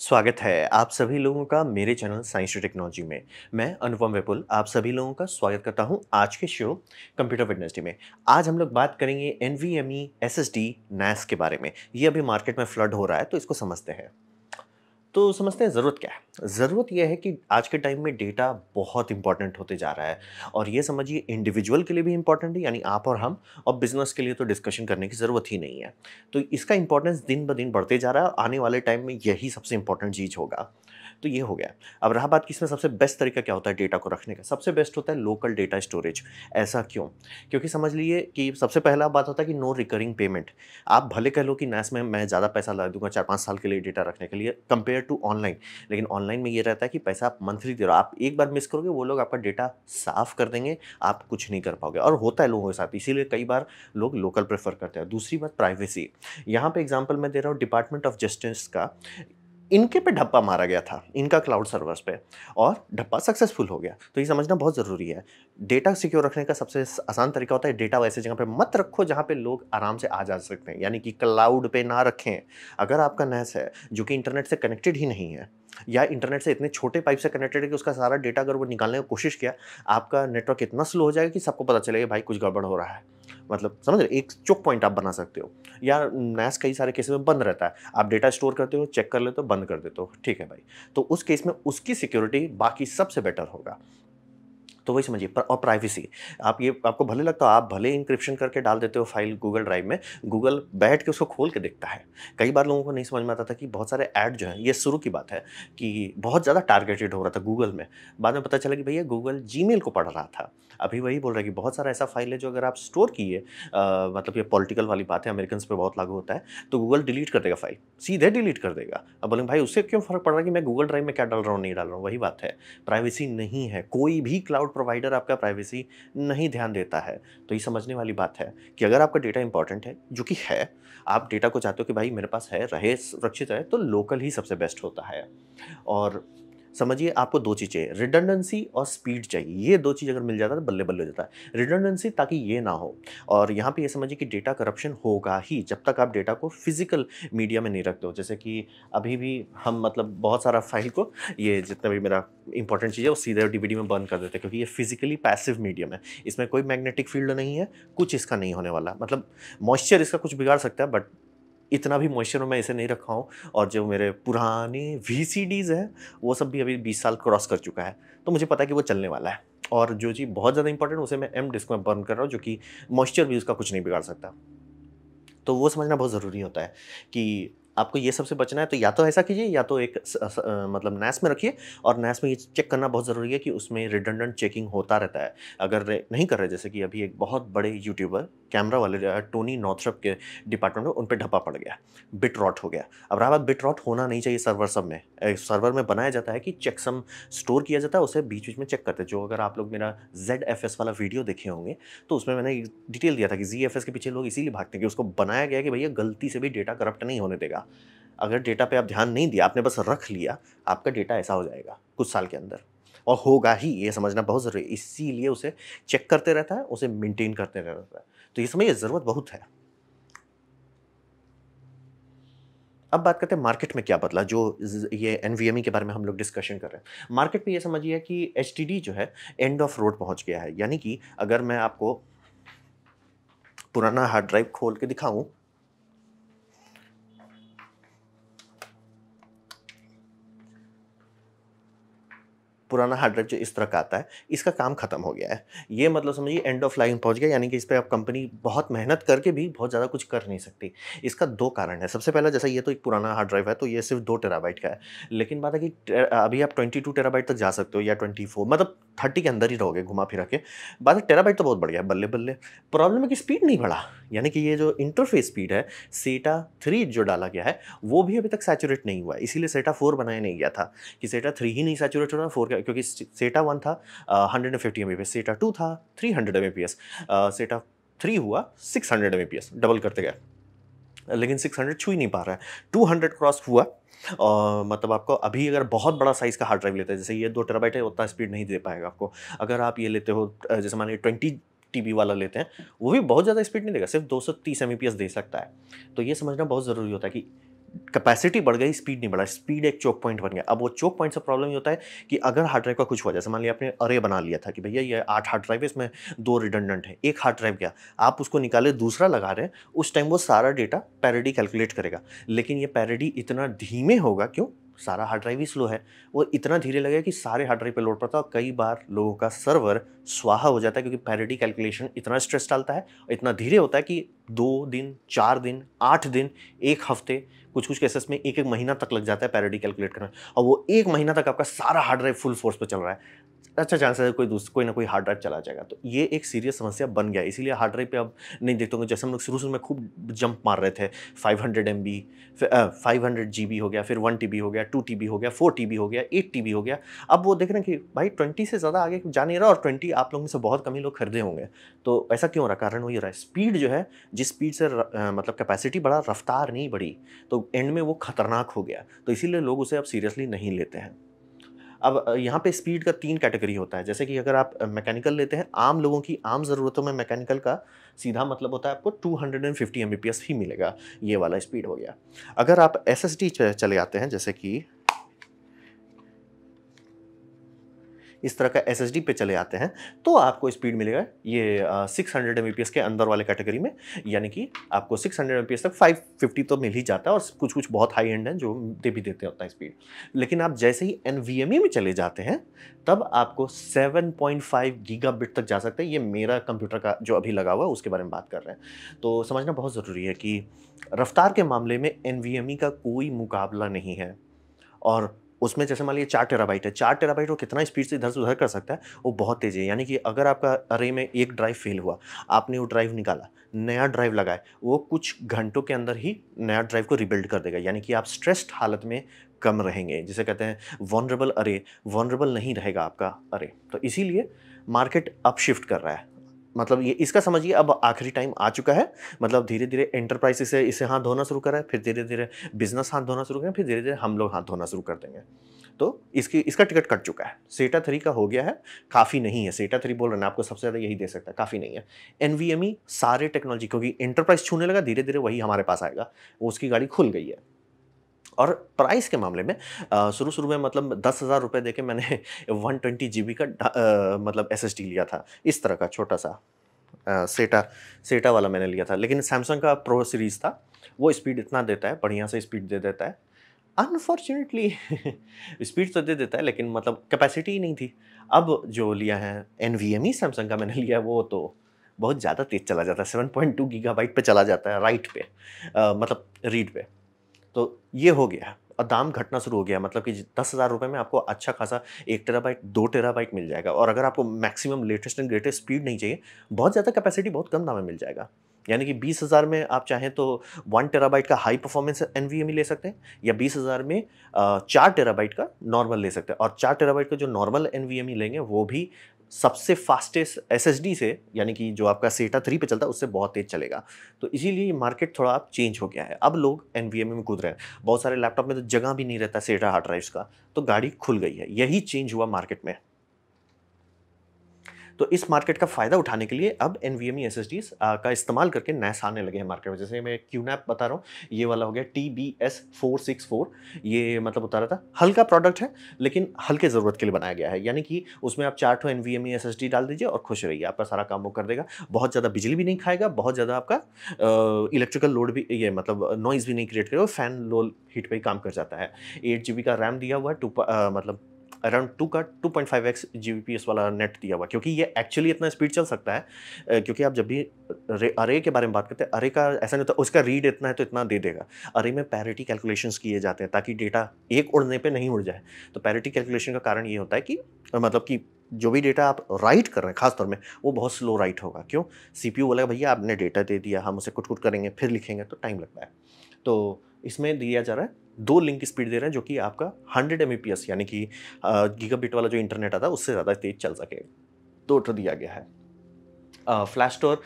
स्वागत है आप सभी लोगों का मेरे चैनल साइंस टू टेक्नोलॉजी में मैं अनुपम विपुल आप सभी लोगों का स्वागत करता हूं आज के शो कंप्यूटर वेडनेसडे में आज हम लोग बात करेंगे N V M E S S D NAS के बारे में ये अभी मार्केट में फ्लड हो रहा है तो इसको समझते हैं तो समझते हैं ज़रूरत क्या है ज़रूरत यह है कि आज के टाइम में डेटा बहुत इंपॉर्टेंट होते जा रहा है और ये समझिए इंडिविजुअल के लिए भी इंपॉर्टेंट है यानी आप और हम और बिजनेस के लिए तो डिस्कशन करने की ज़रूरत ही नहीं है तो इसका इंपॉर्टेंस दिन ब दिन बढ़ते जा रहा है और आने वाले टाइम में यही सबसे इंपॉर्टेंट चीज़ होगा तो ये हो गया अब रहा बात कि इसमें सबसे बेस्ट तरीका क्या होता है डेटा को रखने का सबसे बेस्ट होता है लोकल डेटा स्टोरेज ऐसा क्यों क्योंकि समझ लीजिए कि सबसे पहला बात होता है कि नो रिकरिंग पेमेंट आप भले कह लो कि नैस में मैं ज़्यादा पैसा लगा दूंगा चार पाँच साल के लिए डेटा रखने के लिए कंपेयर टू ऑनलाइन लेकिन ऑनलाइन में ये रहता है कि पैसा आप मंथली दे रहे हो आप एक बार मिस करोगे वो लोग आपका डेटा साफ कर देंगे आप कुछ नहीं कर पाओगे और होता है लोगों के साथ इसीलिए कई बार लोग लोकल प्रेफर करते हैं दूसरी बात प्राइवेसी यहाँ पे एग्जाम्पल मैं दे रहा हूँ डिपार्टमेंट ऑफ जस्टिस का इनके पे ढप्पा मारा गया था इनका क्लाउड सर्वर्स पे और ढप्पा सक्सेसफुल हो गया तो ये समझना बहुत ज़रूरी है डेटा सिक्योर रखने का सबसे आसान तरीका होता है डेटा वैसे जगह पे मत रखो जहाँ पे लोग आराम से आ जा सकते हैं यानी कि क्लाउड पे ना रखें अगर आपका नेस है जो कि इंटरनेट से कनेक्टेड ही नहीं है या इंटरनेट से इतने छोटे पाइप से कनेक्टेड है कि उसका सारा डेटा अगर वो निकालने की कोशिश किया आपका नेटवर्क इतना स्लो हो जाएगा कि सबको पता चलेगा भाई कुछ गड़बड़ हो रहा है मतलब समझ रहे एक चोक पॉइंट आप बना सकते हो या नैस कई सारे केसेस में बंद रहता है आप डेटा स्टोर करते हो चेक कर लेते हो बंद कर देते हो ठीक है भाई तो उस केस में उसकी सिक्योरिटी बाकी सबसे बेटर होगा तो वही समझिए और प्राइवेसी आप ये आपको भले लगता हो आप भले इंक्रिप्शन करके डाल देते हो फाइल गूगल ड्राइव में गूगल बैठ के उसको खोल के देखता है कई बार लोगों को नहीं समझ में आता था कि बहुत सारे ऐड जो है ये शुरू की बात है कि बहुत ज़्यादा टारगेटेड हो रहा था गूगल में बाद में पता चला कि भैया गूगल जी को पढ़ रहा था अभी वही बोल रहा है कि बहुत सारा ऐसा फाइल है जो अगर आप स्टोर किए मतलब ये पॉलिटिकल वाली बात है अमेरिकन पर बहुत लागू होता है तो गूगल डिलीट कर देगा फाइल सीधे डिलीट कर देगा अब बोलेंगे भाई उससे क्यों फर्क पड़ रहा है कि मैं गूगल ड्राइव में क्या डाल रहा हूँ नहीं डाल रहा हूँ वही बात है प्राइवेसी नहीं है कोई भी क्लाउड प्रोवाइडर आपका प्राइवेसी नहीं ध्यान देता है तो ये समझने वाली बात है कि अगर आपका डेटा इंपॉर्टेंट है जो कि है आप डेटा को चाहते हो कि भाई मेरे पास है रहे सुरक्षित रहे तो लोकल ही सबसे बेस्ट होता है और समझिए आपको दो चीज़ चाहिए रिडंडेंसी और स्पीड चाहिए ये दो चीज़ अगर मिल जाता है तो बल्ले बल्ले हो जाता है रिडंडेंसी ताकि ये ना हो और यहाँ पे ये समझिए कि डेटा करप्शन होगा ही जब तक आप डेटा को फिजिकल मीडिया में नहीं रखते हो जैसे कि अभी भी हम मतलब बहुत सारा फाइल को ये जितना भी मेरा इंपॉर्टेंट चीज़ है वो सीधे डी में बर्न कर देते हैं क्योंकि ये फिजिकली पैसिव मीडियम है इसमें कोई मैग्नेटिक फील्ड नहीं है कुछ इसका नहीं होने वाला मतलब मॉइस्चर इसका कुछ बिगाड़ सकता है बट इतना भी मॉइस्चर मैं इसे नहीं रखा हूँ और जो मेरे पुराने वी सी डीज़ हैं वो सब भी अभी बीस साल क्रॉस कर चुका है तो मुझे पता है कि वो चलने वाला है और जो चीज़ बहुत ज़्यादा इंपॉर्टेंट उसे मैं एम डिस्क में बर्न कर रहा हूँ जो कि मॉइस्चर भी उसका कुछ नहीं बिगाड़ सकता तो वो समझना बहुत ज़रूरी होता है कि आपको ये सबसे बचना है तो या तो ऐसा कीजिए या तो एक स, स, आ, मतलब नैस में रखिए और नैस में ये चेक करना बहुत ज़रूरी है कि उसमें रिडंडेंट चेकिंग होता रहता है अगर नहीं कर रहे जैसे कि अभी एक बहुत बड़े यूट्यूबर कैमरा वाले जो टोनी नॉथरप के डिपार्टमेंट में उन पर ढप्पा पड़ गया बिट रॉट हो गया अब रहा बात बिट रॉट होना नहीं चाहिए सर्वर सब में सर्वर में बनाया जाता है कि चेकसम स्टोर किया जाता है उसे बीच बीच में चेक करते जो अगर आप लोग मेरा जेड एफ एस वाला वीडियो देखे होंगे तो उसमें मैंने डिटेल दिया था कि जी एफ एस के पीछे लोग इसीलिए भागते हैं कि उसको बनाया गया कि भैया गलती से भी डेटा करप्ट नहीं होने देगा अगर डेटा पे आप ध्यान नहीं दिया आपने बस रख लिया आपका डेटा ऐसा हो जाएगा कुछ साल के अंदर और होगा ही ये समझना बहुत ज़रूरी है इसीलिए उसे चेक करते रहता है उसे मेंटेन करते रहता है तो ये समय ज़रूरत बहुत है अब बात करते हैं मार्केट में क्या बदला जो ये एन e के बारे में हम लोग डिस्कशन कर रहे हैं मार्केट में ये समझिए कि एच जो है एंड ऑफ रोड पहुंच गया है यानी कि अगर मैं आपको पुराना हार्ड ड्राइव खोल के दिखाऊं पुराना हार्ड ड्राइव जो इस तरह का आता है इसका काम खत्म हो गया है ये मतलब समझिए एंड ऑफ लाइन पहुंच गया यानी कि इस पर आप कंपनी बहुत मेहनत करके भी बहुत ज़्यादा कुछ कर नहीं सकती इसका दो कारण है सबसे पहला जैसा ये तो एक पुराना हार्ड ड्राइव है तो ये सिर्फ दो टेराबाइट का है लेकिन बात है कि अभी आप ट्वेंटी टू टेराबाइट तक जा सकते हो या ट्वेंटी फोर मतलब थर्टी के अंदर ही रहोगे घुमा फिरा के बात है टेराबाइट तो बहुत बढ़ गया बल्ले बल्ले प्रॉब्लम है कि स्पीड नहीं बढ़ा यानी कि ये जो इंटरफेस स्पीड है सेटा थ्री जो डाला गया है वो भी अभी तक सैचुरेट नहीं हुआ है इसीलिए सेटा फोर बनाया नहीं गया था कि सेटा थ्री ही नहीं सैचुरेट हो रहा फोर क्योंकि सेटा वन था hundred and fifty M B setup two था three hundred M P S setup three हुआ six hundred M P S double करते गए लेकिन सिक्स हंड्रेड छू ही नहीं पा रहा है टू हंड्रेड क्रॉस हुआ और मतलब आपको अभी अगर बहुत बड़ा साइज़ का हार्ड ड्राइव लेते हैं जैसे ये दो टेराबाइट है उतना स्पीड नहीं दे पाएगा आपको अगर आप ये लेते हो जैसे मान लीजिए ट्वेंटी टीबी वाला लेते हैं वो भी बहुत ज़्यादा स्पीड नहीं देगा सिर्फ 230 एमबीपीएस दे सकता है तो ये समझना बहुत ज़रूरी होता है कि कैपेसिटी बढ़ गई स्पीड नहीं बढ़ा स्पीड एक चौक पॉइंट बन गया अब वो चौक पॉइंट से प्रॉब्लम ये होता है कि अगर हार्ड ड्राइव का कुछ हुआ जैसे मान लिया आपने अरे बना लिया था कि भैया ये आठ हार्ड ड्राइव है इसमें दो रिडंडेंट है एक हार्ड ड्राइव गया आप उसको निकाले दूसरा लगा रहे हैं उस टाइम वो सारा डेटा पैरडी कैलकुलेट करेगा लेकिन ये पैरडी इतना धीमे होगा क्यों सारा हार्ड ड्राइव ही स्लो है वो इतना धीरे लगे कि सारे हार्ड ड्राइव पे लोड पड़ता है और कई बार लोगों का सर्वर स्वाहा हो जाता है क्योंकि पैरिटी कैलकुलेशन इतना स्ट्रेस डालता है और इतना धीरे होता है कि दो दिन चार दिन आठ दिन एक हफ्ते कुछ कुछ केसेस में एक एक महीना तक लग जाता है पैरिटी कैलकुलेट करना और वो एक महीना तक आपका सारा हार्ड ड्राइव फुल फोर्स पर चल रहा है अच्छा चांस है कोई दूसरा कोई ना कोई हार्ड ड्राइव चला जाएगा तो ये एक सीरियस समस्या बन गया इसीलिए हार्ड ड्राइव पे अब नहीं देखते होंगे जैसे हम लोग शुरू शुरू में खूब जंप मार रहे थे 500 hundred M B five hundred G हो गया फिर वन टी हो गया टू टी हो गया फोर टी हो गया एट टी हो गया अब वो देख रहे हैं कि भाई ट्वेंटी से ज़्यादा आगे जा नहीं रहा और ट्वेंटी आप लोगों से बहुत कम ही लोग खरीदे होंगे तो ऐसा क्यों हो रहा कारण वो ये रहा स्पीड जो है जिस स्पीड से मतलब कैपेसिटी बढ़ा रफ्तार नहीं बढ़ी तो एंड में वो खतरनाक हो गया तो इसीलिए लोग उसे अब सीरियसली नहीं लेते हैं अब यहाँ पे स्पीड का तीन कैटेगरी होता है जैसे कि अगर आप मैकेनिकल लेते हैं आम लोगों की आम ज़रूरतों में मैकेनिकल का सीधा मतलब होता है आपको 250 हंड्रेड ही मिलेगा ये वाला स्पीड हो गया अगर आप एस चले जाते हैं जैसे कि इस तरह का एस एस पे चले आते हैं तो आपको स्पीड मिलेगा ये सिक्स हंड्रेड एम के अंदर वाले कैटेगरी में यानी कि आपको सिक्स हंड्रेड एम तक फाइव फिफ्टी तो मिल ही जाता है और कुछ कुछ बहुत हाई एंड हैं जो दे भी देते हैं उतना स्पीड लेकिन आप जैसे ही एन e में चले जाते हैं तब आपको सेवन पॉइंट फाइव गीगाबिट तक जा सकते हैं ये मेरा कंप्यूटर का जो अभी लगा हुआ है उसके बारे में बात कर रहे हैं तो समझना बहुत ज़रूरी है कि रफ्तार के मामले में एन e का कोई मुकाबला नहीं है और उसमें जैसे मान लीजिए चार टेराबाइट है चार टेराबाइट वो कितना स्पीड से इधर से उधर कर सकता है वो बहुत तेज़ है यानी कि अगर आपका अरे में एक ड्राइव फेल हुआ आपने वो ड्राइव निकाला नया ड्राइव लगाए वो कुछ घंटों के अंदर ही नया ड्राइव को रिबिल्ड कर देगा यानी कि आप स्ट्रेस्ड हालत में कम रहेंगे जिसे कहते हैं वॉनरेबल अरे वॉनरेबल नहीं रहेगा आपका अरे तो इसीलिए मार्केट अपशिफ्ट कर रहा है मतलब ये इसका समझिए अब आखिरी टाइम आ चुका है मतलब धीरे धीरे एंटरप्राइज इसे इसे हाथ धोना शुरू करा है फिर धीरे धीरे बिजनेस हाथ धोना शुरू करें फिर धीरे धीरे हम लोग हाथ धोना शुरू कर देंगे तो इसकी इसका टिकट कट चुका है सेटा थ्री का हो गया है काफ़ी नहीं है सेटा थ्री बोल रहे हैं आपको सबसे ज़्यादा यही दे सकता है काफ़ी नहीं है एन सारे टेक्नोलॉजी क्योंकि इंटरप्राइज छूने लगा धीरे धीरे वही हमारे पास आएगा उसकी गाड़ी खुल गई है और प्राइस के मामले में शुरू शुरू में मतलब दस हज़ार रुपये दे के मैंने वन ट्वेंटी जी बी का आ, मतलब एस एस डी लिया था इस तरह का छोटा सा आ, सेटा सेटा वाला मैंने लिया था लेकिन सैमसंग का प्रो सीरीज़ था वो स्पीड इतना देता है बढ़िया से स्पीड दे देता है अनफॉर्चुनेटली स्पीड तो दे देता है लेकिन मतलब कैपेसिटी ही नहीं थी अब जो लिया है N V M E Samsung का मैंने लिया वो तो बहुत ज़्यादा तेज़ चला जाता है seven point two gigabyte पर चला जाता है राइट पे आ, मतलब रीड पे तो ये हो गया और दाम घटना शुरू हो गया मतलब कि दस हज़ार रुपये में आपको अच्छा खासा एक टेरा बाइट दो टेरा बाइट मिल जाएगा और अगर आपको maximum latest and greatest speed नहीं चाहिए बहुत ज़्यादा कैपेसिटी बहुत कम दाम में मिल जाएगा यानी कि बीस हज़ार में आप चाहें तो वन टेराबाइट का हाई परफॉर्मेंस एन ले सकते हैं या बीस हज़ार में चार टेराबाइट का नॉर्मल ले सकते हैं और चार टेराबाइट का जो नॉर्मल एन e लेंगे वो भी सबसे फास्टेस्ट एस एस डी से यानी कि जो आपका सेटा थ्री पे चलता है उससे बहुत तेज़ चलेगा तो इसीलिए ये मार्केट थोड़ा अब चेंज हो गया है अब लोग एन वी एम में कूद रहे हैं बहुत सारे लैपटॉप में तो जगह भी नहीं रहता सेटा हार्ड ड्राइव्स का तो गाड़ी खुल गई है यही चेंज हुआ मार्केट में तो इस मार्केट का फ़ायदा उठाने के लिए अब एन वी एम का इस्तेमाल करके नैस आने लगे हैं मार्केट में जैसे मैं क्यूनैप बता रहा हूँ ये वाला हो गया T B S four six four ये मतलब बता रहा था हल्का प्रोडक्ट है लेकिन हल्के ज़रूरत के लिए बनाया गया है यानी कि उसमें आप चार ठो N V M E S S D डाल दीजिए और खुश रहिए आपका सारा काम वो कर देगा बहुत ज़्यादा बिजली भी नहीं खाएगा बहुत ज़्यादा आपका इलेक्ट्रिकल लोड भी ये मतलब नॉइज़ भी नहीं क्रिएट करेगा फैन लो हीट पर ही काम कर जाता है एट जी बी का रैम दिया हुआ है टू मतलब अराउंड टू का two point five X G B P S वाला नेट दिया हुआ क्योंकि ये एक्चुअली इतना स्पीड चल सकता है क्योंकि आप जब भी अरे के बारे में बात करते हैं अरे का ऐसा नहीं होता उसका रीड इतना है तो इतना दे देगा अरे में पैरिटी कैलकुलेशन किए जाते हैं ताकि डेटा एक उड़ने पर नहीं उड़ जाए तो पैरिटी कैलकुलेशन का कारण ये होता है कि मतलब कि जो भी डेटा आप राइट कर रहे हैं खासतौर में वो बहुत स्लो राइट होगा क्यों सी पी यू बोलेगा भैया आपने डेटा दे दिया हम उसे कुट कुट करेंगे फिर लिखेंगे तो टाइम लगता है तो इसमें दिया जा रहा है दो लिंक स्पीड दे रहे हैं जो कि आपका हंड्रेड एम यानी कि गीगाबिट वाला जो इंटरनेट आता है उससे ज़्यादा तेज़ चल सके दो तो दिया गया है फ्लैश स्टोर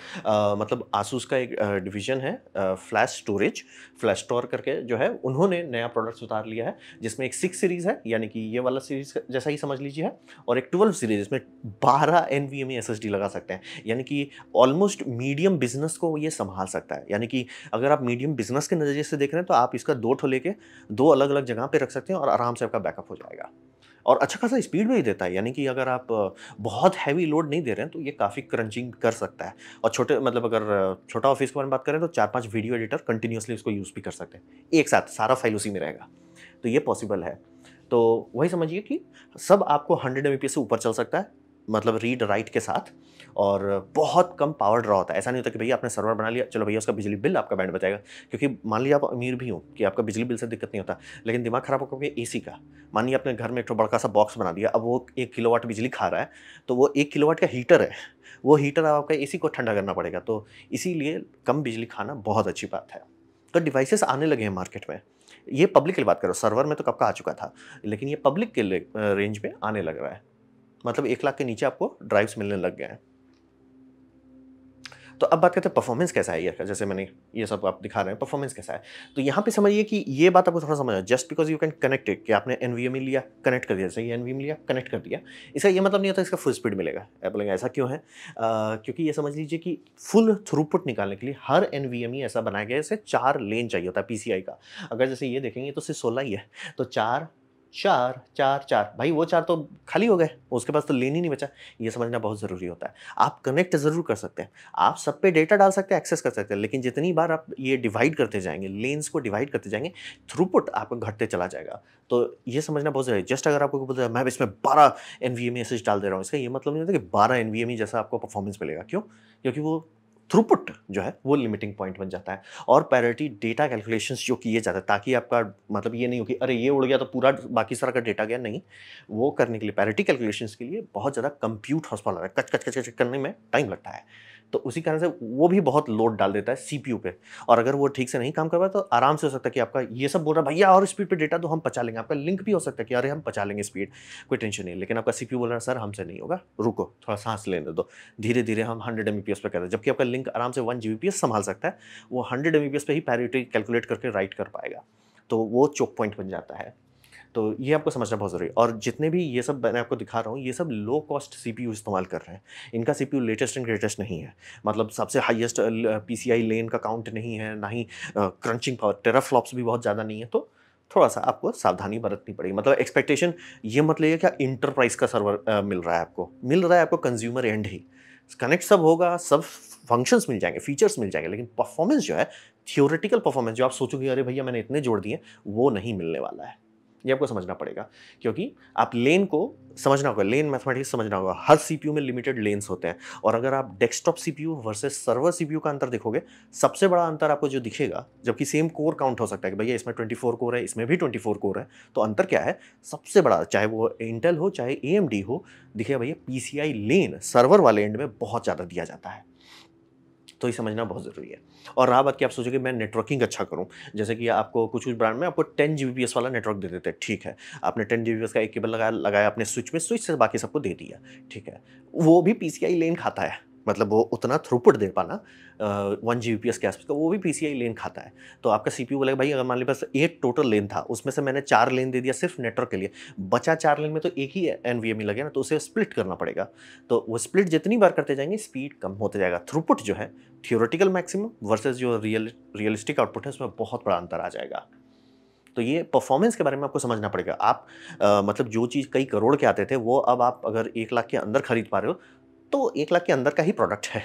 मतलब आसूस का एक डिवीजन है फ्लैश स्टोरेज फ्लैश स्टोर करके जो है उन्होंने नया प्रोडक्ट्स उतार लिया है जिसमें एक सिक्स सीरीज़ है यानी कि ये वाला सीरीज़ जैसा ही समझ लीजिए है और एक ट्वेल्व सीरीज इसमें बारह N V M S S D लगा सकते हैं यानी कि ऑलमोस्ट मीडियम बिजनेस को ये संभाल सकता है यानी कि अगर आप मीडियम बिजनेस के नज़रिए से देख रहे हैं तो आप इसका दो ठो लेके दो अलग अलग जगह पर रख सकते हैं और आराम से आपका बैकअप हो जाएगा और अच्छा खासा स्पीड भी देता है यानी कि अगर आप बहुत हैवी लोड नहीं दे रहे हैं तो ये काफ़ी क्रंचिंग कर सकता है और छोटे मतलब अगर छोटा ऑफिस के बारे में बात करें तो चार पाँच वीडियो एडिटर कंटिन्यूसली उसको यूज़ भी कर सकते हैं एक साथ सारा फाइल उसी में रहेगा तो ये पॉसिबल है तो वही समझिए कि सब आपको हंड्रेड एम से ऊपर चल सकता है मतलब रीड राइट के साथ और बहुत कम पावर ड्रा होता है ऐसा नहीं होता कि भैया आपने सर्वर बना लिया चलो भैया उसका बिजली बिल आपका बैंड बचाएगा क्योंकि मान लीजिए आप अमीर भी हो कि आपका बिजली बिल से दिक्कत नहीं होता लेकिन दिमाग खराब होकर ए सी का मान मानिए आपने घर में एक तो बड़का सा बॉक्स बना दिया अब वो एक किलो बिजली खा रहा है तो वो एक किलो का हीटर है वो हीटर आपका ए को ठंडा करना पड़ेगा तो इसीलिए कम बिजली खाना बहुत अच्छी बात है तो डिवाइसेस आने लगे हैं मार्केट में ये पब्लिक के लिए बात करो सर्वर में तो कब का आ चुका था लेकिन ये पब्लिक के रेंज में आने लग रहा है मतलब एक लाख के नीचे आपको ड्राइव्स मिलने लग गए हैं तो अब बात करते हैं परफॉर्मेंस कैसा है ये का जैसे मैंने ये सब आप दिखा रहे हैं परफॉर्मेंस कैसा है तो यहाँ पे समझिए कि ये बात आपको थोड़ा समझ just because you can connect it कि आपने एन लिया कनेक्ट कर दिया जैसे ये एन लिया कनेक्ट कर दिया इसका ये मतलब नहीं होता इसका फुल स्पीड मिलेगा लगेगा ऐसा क्यों है आ, क्योंकि ये समझ लीजिए कि फुल थ्रूपुट निकालने के लिए हर एन ऐसा बनाया गया है जैसे चार लेन चाहिए होता है पी का अगर जैसे ये देखेंगे तो सिर्फ सोलह ही है तो चार चार चार चार भाई वो चार तो खाली हो गए उसके पास तो लेन ही नहीं बचा ये समझना बहुत ज़रूरी होता है आप कनेक्ट ज़रूर कर सकते हैं आप सब पे डेटा डाल सकते हैं एक्सेस कर सकते हैं लेकिन जितनी बार आप ये डिवाइड करते जाएंगे लेन्स को डिवाइड करते जाएंगे थ्रूपुट आपको घटते चला जाएगा तो ये समझना बहुत ज़रूरी है जस्ट अगर आपको बोलते हैं मैं इसमें बारह एन वी एम डाल दे रहा हूँ इसका ये मतलब नहीं होता कि बारह एन वी एम जैसा आपको परफॉर्मेंस मिलेगा क्यों क्योंकि वो थ्रूपुट जो है वो लिमिटिंग पॉइंट बन जाता है और पैरिटी डेटा कैलकुलेशन जो किए जाते हैं ताकि आपका मतलब ये नहीं हो कि अरे ये उड़ गया तो पूरा बाकी सारा का डेटा गया नहीं वो करने के लिए पैरिटी कैलकुलेशन के लिए बहुत ज़्यादा कंप्यूट रहा है कच कच कच कच करने में टाइम लगता है तो उसी कारण से वो भी बहुत लोड डाल देता है सीपीयू पे और अगर वो ठीक से नहीं काम कर पाए तो आराम से हो सकता है कि आपका ये सब बोल रहा है भैया और स्पीड पे डेटा तो हम पचा लेंगे आपका लिंक भी हो सकता है कि अरे हम पचा लेंगे स्पीड कोई टेंशन नहीं लेकिन आपका सीपीयू बोल रहा है सर हमसे नहीं होगा रुको थोड़ा सांस लेने दो धीरे धीरे हम हंड्रेड एम पे कर रहे हैं जबकि आपका लिंक आराम से वन जी संभाल सकता है वो हंड्रेड एम पे ही पैरिटी कैलकुलेट करके राइट कर पाएगा तो वो चोक पॉइंट बन जाता है तो ये आपको समझना बहुत ज़रूरी है और जितने भी ये सब मैं आपको दिखा रहा हूँ ये सब लो कॉस्ट सी इस्तेमाल कर रहे हैं इनका सी लेटेस्ट एंड ग्रेटेस्ट नहीं है मतलब सबसे हाइएस्ट पी लेन का काउंट नहीं है ना ही क्रंचिंग पावर टेराफ्लॉप्स भी बहुत ज़्यादा नहीं है तो थोड़ा सा आपको सावधानी बरतनी पड़ेगी मतलब एक्सपेक्टेशन ये मत लीजिए क्या इंटरप्राइज का सर्वर आ, मिल रहा है आपको मिल रहा है आपको कंज्यूमर एंड ही कनेक्ट सब होगा सब फंक्शंस मिल जाएंगे फीचर्स मिल जाएंगे लेकिन परफॉर्मेंस जो है थियोरेटिकल परफॉर्मेंस जो आप सोचोगे अरे भैया मैंने इतने जोड़ दिए वो नहीं मिलने वाला है ये आपको समझना पड़ेगा क्योंकि आप लेन को समझना होगा लेन मैथमेटिक्स समझना होगा हर सीपीयू में लिमिटेड लेन्स होते हैं और अगर आप desktop CPU versus server CPU का अंतर देखोगे सबसे बड़ा अंतर आपको जो दिखेगा जबकि सेम कोर काउंट हो सकता है कि भैया इसमें ट्वेंटी कोर है इसमें भी ट्वेंटी कोर है तो अंतर क्या है सबसे बड़ा चाहे वो इंटेल हो चाहे ए हो दिखेगा भैया पी लेन सर्वर वाले एंड में बहुत ज़्यादा दिया जाता है तो ये समझना बहुत ज़रूरी है और रहा बात कि आप सोचोगे मैं नेटवर्किंग अच्छा करूँ जैसे कि आपको कुछ कुछ ब्रांड में आपको टेन जी वाला नेटवर्क दे देते हैं ठीक है आपने टेन जी का एक केबल लगाया लगाया अपने स्विच में स्विच से बाकी सबको दे दिया ठीक है वो भी पी लेन खाता है मतलब वो उतना थ्रूपुट दे पाना वन जी के आसपास का तो वो भी पी सी आई लेन खाता है तो आपका सी पी बोलेगा भाई अगर मान पास एट टोटल लेन था उसमें से मैंने चार लेन दे दिया सिर्फ नेटवर्क के लिए बचा चार लेन में तो एक ही एन वी एम लगे ना तो उसे स्प्लिट करना पड़ेगा तो वो स्प्लिट जितनी बार करते जाएंगे स्पीड कम होते जाएगा थ्रूपुट जो है थियोरेटिकल मैक्सिमम वर्सेज जो रियल रियलिस्टिक आउटपुट है उसमें बहुत बड़ा अंतर आ जाएगा तो ये परफॉर्मेंस के बारे में आपको समझना पड़ेगा आप आ, मतलब जो चीज़ कई करोड़ के आते थे वो अब आप अगर एक लाख के अंदर खरीद पा रहे हो तो एक लाख के अंदर का ही प्रोडक्ट है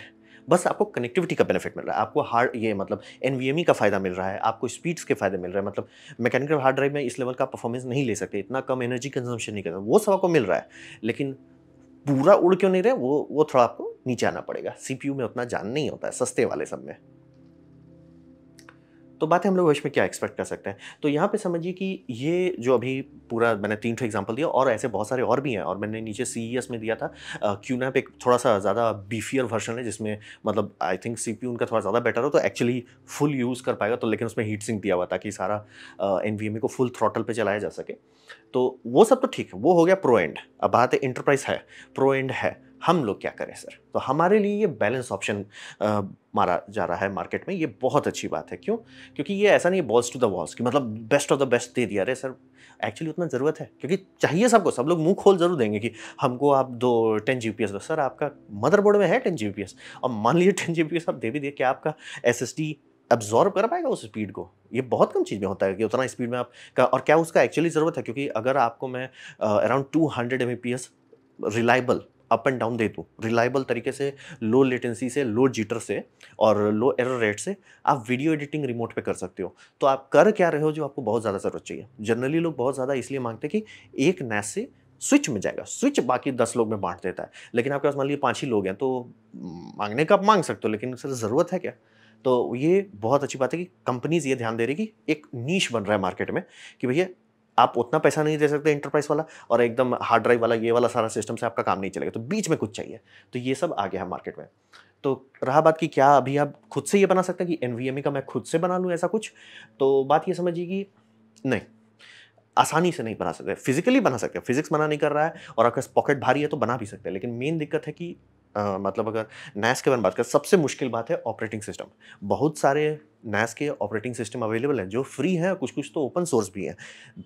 बस आपको कनेक्टिविटी का बेनिफिट मिल रहा है आपको हार्ड ये मतलब एन e का फ़ायदा मिल रहा है आपको स्पीड्स के फायदे मिल रहे हैं मतलब मैकेनिकल हार्ड ड्राइव में इस लेवल का परफॉर्मेंस नहीं ले सकते इतना कम एनर्जी कंजम्पशन नहीं कर सकते वो सब आपको मिल रहा है लेकिन पूरा उड़ क्यों नहीं रहे वो वो थोड़ा आपको नीचे आना पड़ेगा सी में उतना जान नहीं होता है सस्ते वाले सब में तो बात है हम लोग भविष्य में क्या एक्सपेक्ट कर सकते हैं तो यहाँ पे समझिए कि ये जो अभी पूरा मैंने तीन ठो एग्जाम्पल दिया और ऐसे बहुत सारे और भी हैं और मैंने नीचे सी e में दिया था क्यू नैप एक थोड़ा सा ज़्यादा बीफियर वर्जन है जिसमें मतलब आई थिंक सी उनका थोड़ा ज़्यादा बेटर हो तो एक्चुअली फुल यूज़ कर पाएगा तो लेकिन उसमें हीट सिंक दिया हुआ था कि सारा एन को फुल थ्रॉटल पर चलाया जा सके तो वो सब तो ठीक है वो हो गया प्रो एंड अब बात है इंटरप्राइज है प्रो एंड है हम लोग क्या करें सर तो हमारे लिए ये बैलेंस ऑप्शन मारा जा रहा है मार्केट में ये बहुत अच्छी बात है क्यों क्योंकि ये ऐसा नहीं है बॉल्स टू द वॉल्स कि मतलब बेस्ट ऑफ द बेस्ट दे दिया अरे सर एक्चुअली उतना ज़रूरत है क्योंकि चाहिए सबको सब लोग मुंह खोल जरूर देंगे कि हमको आप दो टेन जी दो सर आपका मदरबोर्ड में है टेन जी और मान लीजिए टेन जी आप दे भी दिए कि आपका एस एस टी एब्जॉर्ब कर पाएगा उस स्पीड को ये बहुत कम चीज़ में होता है कि उतना स्पीड में आप और क्या उसका एक्चुअली ज़रूरत है क्योंकि अगर आपको मैं around two hundred M reliable up and down दे दूँ रिलायबल तरीके से लो लेटेंसी से लो जीटर से और लो एरर रेट से आप वीडियो एडिटिंग रिमोट पे कर सकते हो तो आप कर क्या रहे हो जो आपको बहुत ज़्यादा ज़रूरत चाहिए जनरली लोग बहुत ज़्यादा इसलिए मांगते हैं कि एक नैस से स्विच में जाएगा स्विच बाकी दस लोग में बांट देता है लेकिन आपके पास मान लीजिए पाँच ही लोग हैं तो मांगने का आप मांग सकते हो लेकिन सर ज़रूरत है क्या तो ये बहुत अच्छी बात है कि कंपनीज ये ध्यान दे रही कि एक नीच बन रहा है मार्केट में कि भैया आप उतना पैसा नहीं दे सकते इंटरप्राइज वाला और एकदम हार्ड ड्राइव वाला ये वाला सारा सिस्टम से आपका काम नहीं चलेगा तो बीच में कुछ चाहिए तो ये सब आ गया है मार्केट में तो रहा बात की क्या अभी आप खुद से ये बना सकते हैं कि एन का मैं खुद से बना लूँ ऐसा कुछ तो बात ये समझिए कि नहीं आसानी से नहीं बना सकते फिजिकली बना सकते फिजिक्स मना नहीं कर रहा है और अगर पॉकेट भारी है तो बना भी सकते हैं लेकिन मेन दिक्कत है कि आ, मतलब अगर नैस के बारे में बात करें सबसे मुश्किल बात है ऑपरेटिंग सिस्टम बहुत सारे नैस के ऑपरेटिंग सिस्टम अवेलेबल हैं जो फ्री हैं और कुछ कुछ तो ओपन सोर्स भी हैं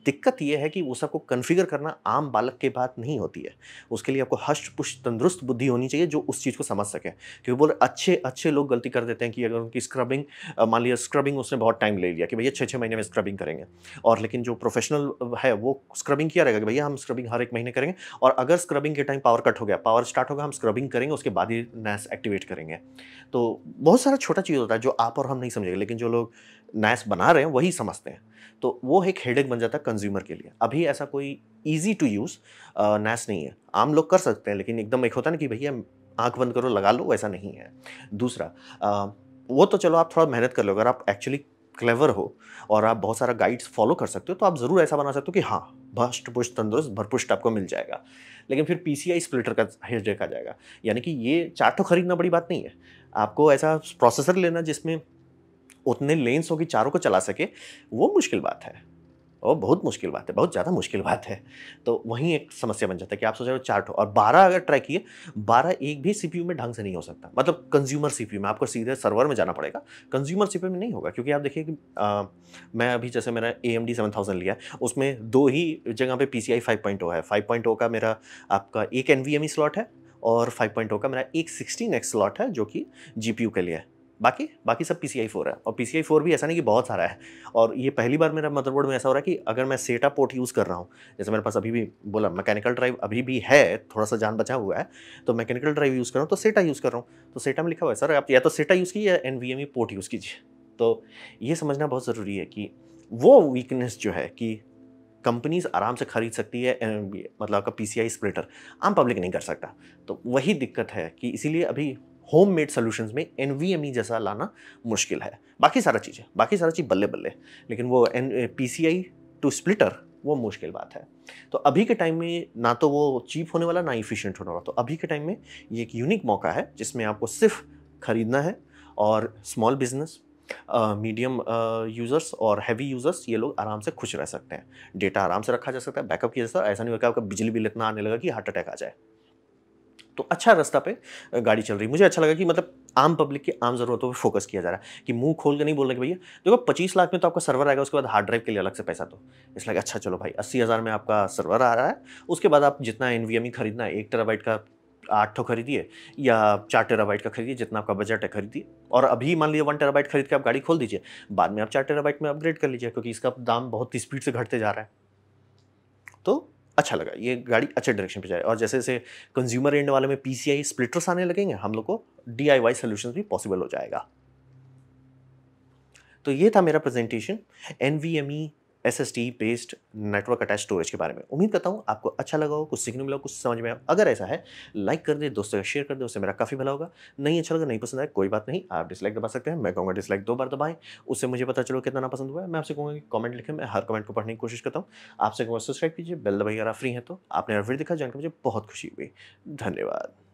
दिक्कत यह है कि वो सबको कन्फिगर करना आम बालक के बात नहीं होती है उसके लिए आपको हष्ट पुष्ट तंदुरुस्त बुद्धि होनी चाहिए जो उस चीज़ को समझ सके क्योंकि बोल अच्छे अच्छे लोग गलती कर देते हैं कि अगर उनकी स्क्रबिंग मान लिया स्क्रबिंग उसने बहुत टाइम ले लिया कि भैया छः छः महीने में स्क्रबिंग करेंगे और लेकिन जो प्रोफेशनल है वो स्क्रबिंग किया रहेगा कि भैया हम स्क्रबिंग हर एक महीने करेंगे और अगर स्क्रबिंग के टाइम पावर कट हो गया पावर स्टार्ट होगा हम स्क्रबिंग करेंगे उसके बाद ही नैस एक्टिवेट करेंगे तो बहुत सारा छोटा चीज़ होता है जो आप और हम नहीं समझेंगे लेकिन लेकिन जो लोग नैस बना रहे हैं वही समझते हैं तो वो एक हेडेक बन जाता है कंज्यूमर के लिए अभी ऐसा कोई ईजी टू यूज़ नैस नहीं है आम लोग कर सकते हैं लेकिन एकदम एक होता ना कि भैया आँख बंद करो लगा लो वैसा नहीं है दूसरा आ, वो तो चलो आप थोड़ा मेहनत कर लो अगर आप एक्चुअली क्लेवर हो और आप बहुत सारा गाइड्स फॉलो कर सकते हो तो आप ज़रूर ऐसा बना सकते हो कि हाँ भष्ट पुष्ट तंदुरुस्त भरपुष्ट आपको मिल जाएगा लेकिन फिर पी स्प्लिटर का हेड देखा जाएगा यानी कि ये चार्टो खरीदना बड़ी बात नहीं है आपको ऐसा प्रोसेसर लेना जिसमें उतने लेंस हो कि चारों को चला सके वो मुश्किल बात है और बहुत मुश्किल बात है बहुत ज़्यादा मुश्किल बात है तो वहीं एक समस्या बन जाता है कि आप सोच रहे हो चार और बारह अगर ट्राई किए बारह एक भी सी में ढंग से नहीं हो सकता मतलब कंज्यूमर सी में आपको सीधे सर्वर में जाना पड़ेगा कंज्यूमर सी में नहीं होगा क्योंकि आप देखिए कि आ, मैं अभी जैसे मैंने A M D seven thousand लिया उसमें दो ही जगह पर P C I five point O है फाइव पॉइंट ओ का मेरा आपका एक N V M E slot है और फाइव पॉइंट ओ का मेरा एक सिक्सटीन एक्स स्लॉट है जो कि जी पी यू के लिए है बाकी बाकी सब पी सी आई फोर है और पी सी आई फोर भी ऐसा नहीं कि बहुत सारा है और ये पहली बार मेरा मदरबोर्ड में ऐसा हो रहा है कि अगर मैं सेटा पोर्ट यूज़ कर रहा हूँ जैसे मेरे पास अभी भी बोला मैकेनिकल ड्राइव अभी भी है थोड़ा सा जान बचा हुआ है तो मैकेनिकल ड्राइव यूज़ कर रहा हूँ तो सेटा यूज़ कर रहा हूँ तो सेटा में लिखा हुआ है सर आप या तो सेटा यूज़ कीजिए या एन पोर्ट यूज़ कीजिए तो ये समझना बहुत ज़रूरी है कि वो वीकनेस जो है कि कंपनीज आराम से खरीद सकती है मतलब आपका पी सी आई स्प्लिटर आम पब्लिक नहीं कर सकता तो वही दिक्कत है कि इसीलिए अभी होम मेड सोल्यूशन में एन e जैसा लाना मुश्किल है बाकी सारा चीज़ें बाकी सारा चीज़ बल्ले बल्ले लेकिन वो एन पी टू स्प्लिटर वो मुश्किल बात है तो अभी के टाइम में ना तो वो चीप होने वाला ना इफिशियंट होने वाला तो अभी के टाइम में ये एक यूनिक मौका है जिसमें आपको सिर्फ ख़रीदना है और स्मॉल बिजनेस मीडियम यूज़र्स और हैवी यूज़र्स ये लोग आराम से खुश रह सकते हैं डेटा आराम से रखा जा सकता है बैकअप किया जा सकता है ऐसा नहीं होगा आपका बिजली बिल इतना आने लगा कि हार्ट अटैक आ जाए तो अच्छा रास्ता पे गाड़ी चल रही मुझे अच्छा लगा कि मतलब आम पब्लिक की आम ज़रूरतों पर फोकस किया जा रहा है कि मुंह खोल के नहीं बोल रहे भैया देखो पच्चीस लाख में तो आपका सर्वर आएगा उसके बाद हार्ड ड्राइव के लिए अलग से पैसा दो तो। इसलिए अच्छा चलो भाई अस्सी हज़ार में आपका सर्वर आ रहा है उसके बाद आप जितना एन वी e खरीदना है एक टेराबाइट का आठ ठो खरीदिए या चार टेराबाइट का खरीदिए जितना आपका बजट है खरीदिए और अभी मान लीजिए वन टेराबाइट खरीद के आप गाड़ी खोल दीजिए बाद में आप चार टेराबाइट में अपग्रेड कर लीजिए क्योंकि इसका दाम बहुत स्पीड से घटते जा रहा है तो अच्छा लगा ये गाड़ी अच्छे डायरेक्शन पे जाए और जैसे जैसे कंज्यूमर एंड वाले में पीसीआई स्प्लिटर्स आने लगेंगे हम लोग को डी आई वाई सोल्यूशन भी पॉसिबल हो जाएगा तो ये था मेरा presentation N V M E S S T based network attach storage के बारे में उम्मीद करता हूँ आपको अच्छा लगा हो कुछ सीखने मिला हो कुछ समझ में आओ अगर ऐसा है लाइक कर दे दोस्तों का शेयर कर दे उससे मेरा काफ़ी भला होगा नहीं अच्छा लगा नहीं पसंद आया कोई बात नहीं आप डिसलाइक दबा सकते हैं मैं कहूँगा डिसलाइक दो बार दबाएं उससे मुझे पता चलो कितना पसंद हुआ है मैं आपसे कहूँगा कि कमेंट लिखें मैं हर कमेंट को पढ़ने की कोशिश करता हूँ आपसे कहूँगा सब्सक्राइब कीजिए बेल दबाइए अगर आप फ्री हैं तो आपने फिर दिखा जानकर मुझे बहुत खुशी हुई धन्यवाद